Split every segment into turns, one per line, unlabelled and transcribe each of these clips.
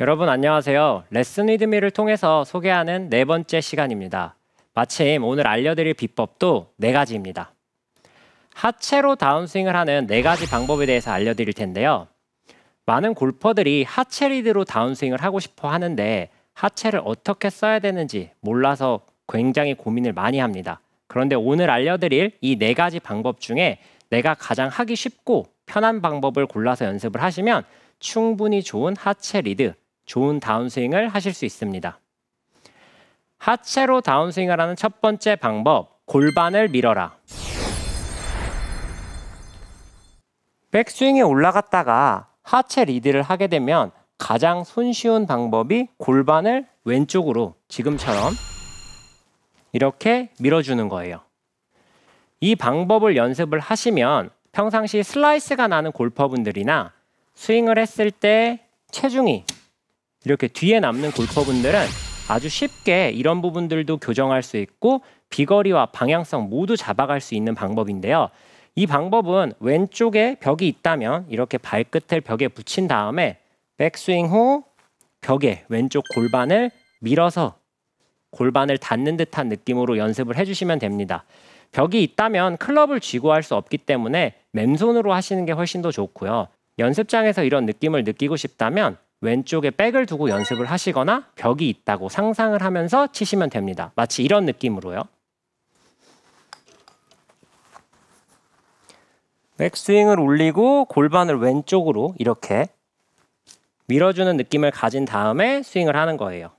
여러분 안녕하세요. 레슨 리드미를 통해서 소개하는 네 번째 시간입니다. 마침 오늘 알려드릴 비법도 네 가지입니다. 하체로 다운스윙을 하는 네 가지 방법에 대해서 알려드릴 텐데요. 많은 골퍼들이 하체 리드로 다운스윙을 하고 싶어 하는데 하체를 어떻게 써야 되는지 몰라서 굉장히 고민을 많이 합니다. 그런데 오늘 알려드릴 이 네 가지 방법 중에 내가 가장 하기 쉽고 편한 방법을 골라서 연습을 하시면 충분히 좋은 하체 리드, 좋은 다운스윙을 하실 수 있습니다. 하체로 다운스윙을 하는 첫 번째 방법, 골반을 밀어라. 백스윙에 올라갔다가 하체 리드를 하게 되면 가장 손쉬운 방법이 골반을 왼쪽으로 지금처럼 이렇게 밀어주는 거예요. 이 방법을 연습을 하시면 평상시 슬라이스가 나는 골퍼분들이나 스윙을 했을 때 체중이 이렇게 뒤에 남는 골퍼분들은 아주 쉽게 이런 부분들도 교정할 수 있고 비거리와 방향성 모두 잡아갈 수 있는 방법인데요. 이 방법은 왼쪽에 벽이 있다면 이렇게 발끝을 벽에 붙인 다음에 백스윙 후 벽에 왼쪽 골반을 밀어서 골반을 닿는 듯한 느낌으로 연습을 해주시면 됩니다. 벽이 있다면 클럽을 쥐고 할 수 없기 때문에 맨손으로 하시는 게 훨씬 더 좋고요. 연습장에서 이런 느낌을 느끼고 싶다면 왼쪽에 백을 두고 연습을 하시거나 벽이 있다고 상상을 하면서 치시면 됩니다. 마치 이런 느낌으로요. 백스윙을 올리고 골반을 왼쪽으로 이렇게 밀어주는 느낌을 가진 다음에 스윙을 하는 거예요.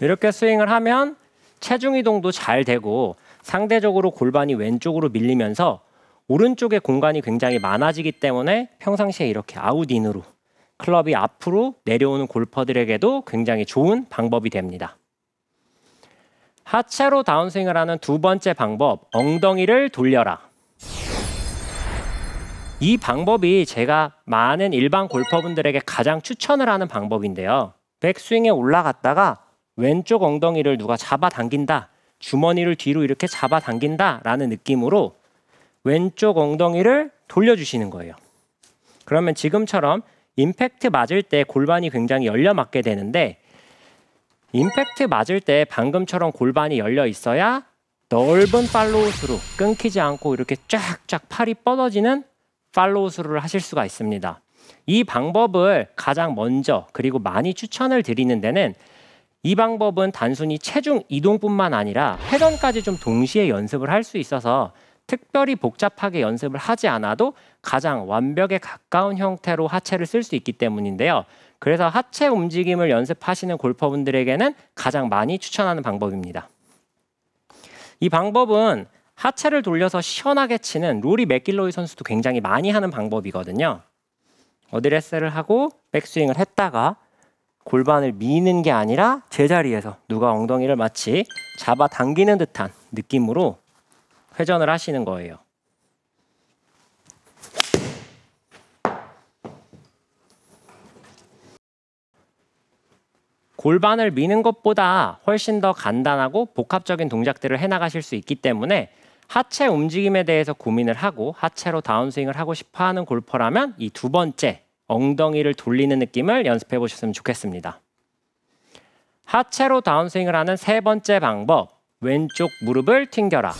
이렇게 스윙을 하면 체중 이동도 잘 되고 상대적으로 골반이 왼쪽으로 밀리면서 오른쪽에 공간이 굉장히 많아지기 때문에 평상시에 이렇게 아웃인으로 클럽이 앞으로 내려오는 골퍼들에게도 굉장히 좋은 방법이 됩니다. 하체로 다운스윙을 하는 두 번째 방법, 엉덩이를 돌려라. 이 방법이 제가 많은 일반 골퍼분들에게 가장 추천을 하는 방법인데요. 백스윙에 올라갔다가 왼쪽 엉덩이를 누가 잡아당긴다, 주머니를 뒤로 이렇게 잡아당긴다라는 느낌으로 왼쪽 엉덩이를 돌려주시는 거예요. 그러면 지금처럼 임팩트 맞을 때 골반이 굉장히 열려 맞게 되는데 임팩트 맞을 때 방금처럼 골반이 열려 있어야 넓은 팔로우 스루 끊기지 않고 이렇게 쫙쫙 팔이 뻗어지는 팔로우 스루를 하실 수가 있습니다. 이 방법을 가장 먼저 그리고 많이 추천을 드리는 데는 이 방법은 단순히 체중 이동뿐만 아니라 회전까지 좀 동시에 연습을 할 수 있어서 특별히 복잡하게 연습을 하지 않아도 가장 완벽에 가까운 형태로 하체를 쓸 수 있기 때문인데요. 그래서 하체 움직임을 연습하시는 골퍼분들에게는 가장 많이 추천하는 방법입니다. 이 방법은 하체를 돌려서 시원하게 치는 로리 맥길로이 선수도 굉장히 많이 하는 방법이거든요. 어드레스를 하고 백스윙을 했다가 골반을 미는 게 아니라 제자리에서 누가 엉덩이를 마치 잡아당기는 듯한 느낌으로 회전을 하시는 거예요. 골반을 미는 것보다 훨씬 더 간단하고 복합적인 동작들을 해나가실 수 있기 때문에 하체 움직임에 대해서 고민을 하고 하체로 다운스윙을 하고 싶어 하는 골퍼라면 이 두 번째 엉덩이를 돌리는 느낌을 연습해 보셨으면 좋겠습니다. 하체로 다운스윙을 하는 세 번째 방법, 왼쪽 무릎을 튕겨라.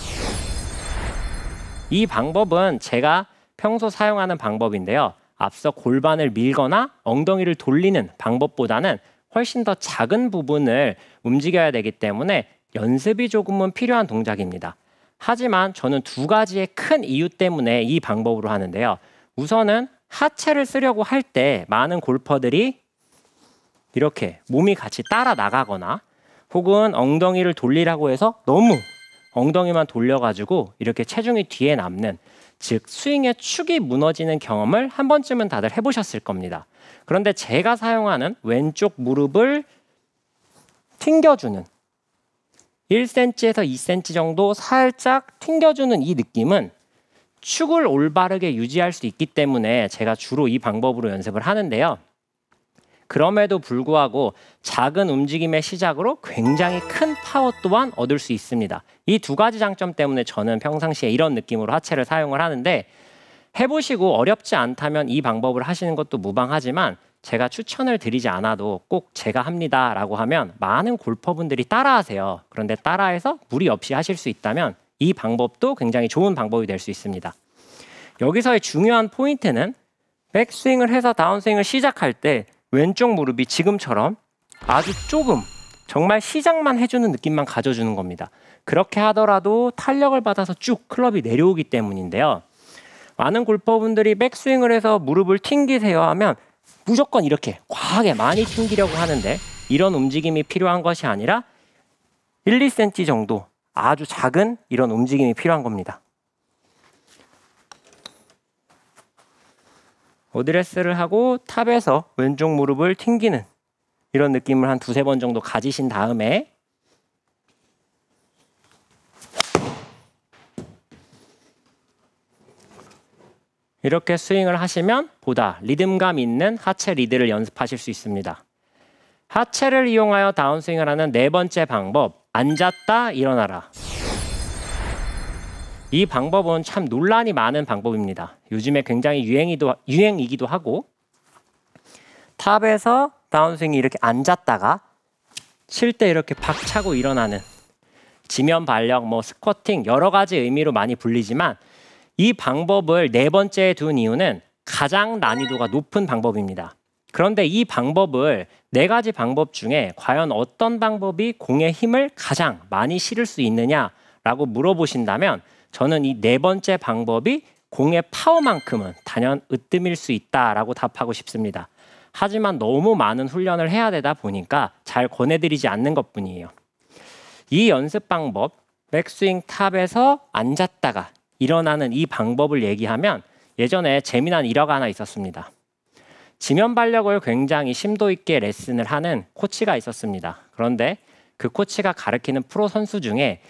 이 방법은 제가 평소 사용하는 방법인데요. 앞서 골반을 밀거나 엉덩이를 돌리는 방법보다는 훨씬 더 작은 부분을 움직여야 되기 때문에 연습이 조금은 필요한 동작입니다. 하지만 저는 두 가지의 큰 이유 때문에 이 방법으로 하는데요. 우선은 하체를 쓰려고 할 때 많은 골퍼들이 이렇게 몸이 같이 따라 나가거나 혹은 엉덩이를 돌리라고 해서 너무 엉덩이만 돌려가지고 이렇게 체중이 뒤에 남는 즉 스윙의 축이 무너지는 경험을 한 번쯤은 다들 해보셨을 겁니다. 그런데 제가 사용하는 왼쪽 무릎을 튕겨주는 1cm에서 2cm 정도 살짝 튕겨주는 이 느낌은 축을 올바르게 유지할 수 있기 때문에 제가 주로 이 방법으로 연습을 하는데요. 그럼에도 불구하고 작은 움직임의 시작으로 굉장히 큰 파워 또한 얻을 수 있습니다. 이 두 가지 장점 때문에 저는 평상시에 이런 느낌으로 하체를 사용을 하는데 해보시고 어렵지 않다면 이 방법을 하시는 것도 무방하지만 제가 추천을 드리지 않아도 꼭 제가 합니다 라고 하면 많은 골퍼분들이 따라하세요. 그런데 따라해서 무리 없이 하실 수 있다면 이 방법도 굉장히 좋은 방법이 될 수 있습니다. 여기서의 중요한 포인트는 백스윙을 해서 다운스윙을 시작할 때 왼쪽 무릎이 지금처럼 아주 조금 정말 시작만 해주는 느낌만 가져주는 겁니다. 그렇게 하더라도 탄력을 받아서 쭉 클럽이 내려오기 때문인데요. 많은 골퍼분들이 백스윙을 해서 무릎을 튕기세요 하면 무조건 이렇게 과하게 많이 튕기려고 하는데 이런 움직임이 필요한 것이 아니라 1, 2cm 정도 아주 작은 이런 움직임이 필요한 겁니다. 어드레스를 하고 탑에서 왼쪽 무릎을 튕기는 이런 느낌을 한 두세 번 정도 가지신 다음에 이렇게 스윙을 하시면 보다 리듬감 있는 하체 리드를 연습하실 수 있습니다. 하체를 이용하여 다운스윙을 하는 네 번째 방법, 앉았다 일어나라. 이 방법은 참 논란이 많은 방법입니다. 요즘에 굉장히 유행이도, 유행이기도 하고 탑에서 다운스윙이 이렇게 앉았다가 칠 때 이렇게 박차고 일어나는 지면 발력, 뭐 스쿼팅 여러 가지 의미로 많이 불리지만 이 방법을 네 번째에 둔 이유는 가장 난이도가 높은 방법입니다. 그런데 이 방법을 네 가지 방법 중에 과연 어떤 방법이 공의 힘을 가장 많이 실을 수 있느냐라고 물어보신다면 저는 이 네 번째 방법이 공의 파워만큼은 단연 으뜸일 수 있다라고 답하고 싶습니다. 하지만 너무 많은 훈련을 해야 되다 보니까 잘 권해드리지 않는 것뿐이에요. 이 연습 방법, 백스윙 탑에서 앉았다가 일어나는 이 방법을 얘기하면 예전에 재미난 일화가 하나 있었습니다. 지면 발력을 굉장히 심도 있게 레슨을 하는 코치가 있었습니다. 그런데 그 코치가 가르키는 프로 선수 중에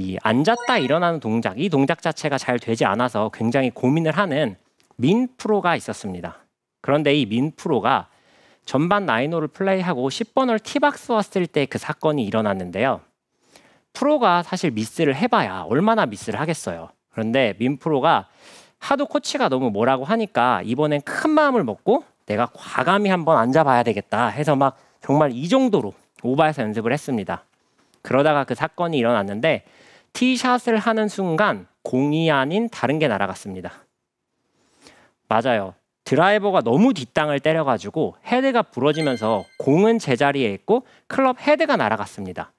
이 앉았다 일어나는 동작, 이 동작 자체가 잘 되지 않아서 굉장히 고민을 하는 민 프로가 있었습니다. 그런데 이 민 프로가 전반 나인홀을 플레이하고 10번을 티박스 왔을 때 그 사건이 일어났는데요. 프로가 사실 미스를 해봐야 얼마나 미스를 하겠어요. 그런데 민 프로가 하도 코치가 너무 뭐라고 하니까 이번엔 큰 마음을 먹고 내가 과감히 한번 앉아봐야 되겠다 해서 막 정말 이 정도로 오바해서 연습을 했습니다. 그러다가 그 사건이 일어났는데 티샷을 하는 순간 공이 아닌 다른 게 날아갔습니다. 맞아요. 드라이버가 너무 뒷땅을 때려가지고 헤드가 부러지면서 공은 제자리에 있고 클럽 헤드가 날아갔습니다.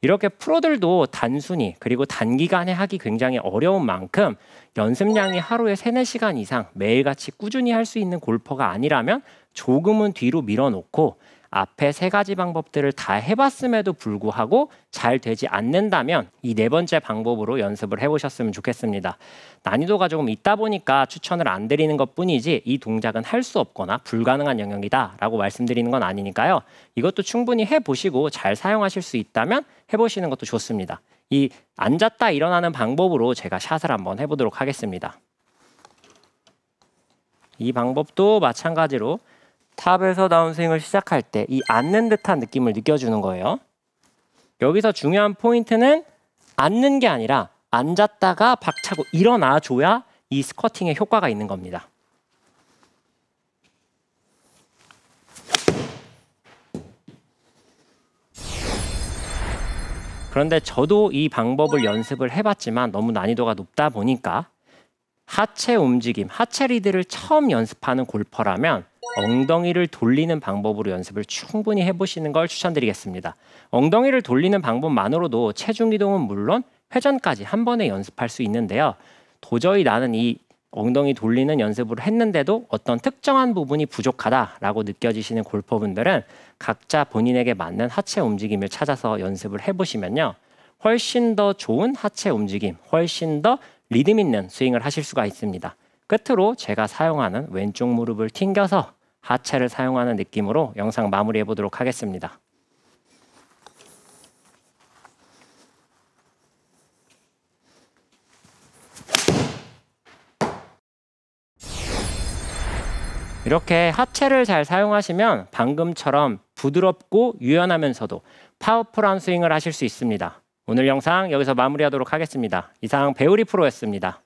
이렇게 프로들도 단순히 그리고 단기간에 하기 굉장히 어려운 만큼 연습량이 하루에 세네 시간 이상 매일같이 꾸준히 할 수 있는 골퍼가 아니라면 조금은 뒤로 밀어놓고 앞에 세 가지 방법들을 다 해봤음에도 불구하고 잘 되지 않는다면 이 네 번째 방법으로 연습을 해보셨으면 좋겠습니다. 난이도가 조금 있다 보니까 추천을 안 드리는 것 뿐이지 이 동작은 할 수 없거나 불가능한 영역이다 라고 말씀드리는 건 아니니까요. 이것도 충분히 해보시고 잘 사용하실 수 있다면 해보시는 것도 좋습니다. 이 앉았다 일어나는 방법으로 제가 샷을 한번 해보도록 하겠습니다. 이 방법도 마찬가지로 탑에서 다운스윙을 시작할 때 이 앉는 듯한 느낌을 느껴주는 거예요. 여기서 중요한 포인트는 앉는 게 아니라 앉았다가 박차고 일어나줘야 이스쿼팅에 효과가 있는 겁니다. 그런데 저도 이 방법을 연습을 해봤지만 너무 난이도가 높다 보니까 하체 움직임, 하체 리드를 처음 연습하는 골퍼라면 엉덩이를 돌리는 방법으로 연습을 충분히 해보시는 걸 추천드리겠습니다. 엉덩이를 돌리는 방법만으로도 체중 이동은 물론 회전까지 한 번에 연습할 수 있는데요. 도저히 나는 이 엉덩이 돌리는 연습을 했는데도 어떤 특정한 부분이 부족하다라고 느껴지시는 골퍼분들은 각자 본인에게 맞는 하체 움직임을 찾아서 연습을 해보시면요. 훨씬 더 좋은 하체 움직임, 훨씬 더 리듬 있는 스윙을 하실 수가 있습니다. 끝으로 제가 사용하는 왼쪽 무릎을 튕겨서 하체를 사용하는 느낌으로 영상 마무리해 보도록 하겠습니다. 이렇게 하체를 잘 사용하시면 방금처럼 부드럽고 유연하면서도 파워풀한 스윙을 하실 수 있습니다. 오늘 영상 여기서 마무리하도록 하겠습니다. 이상 배우리 프로였습니다.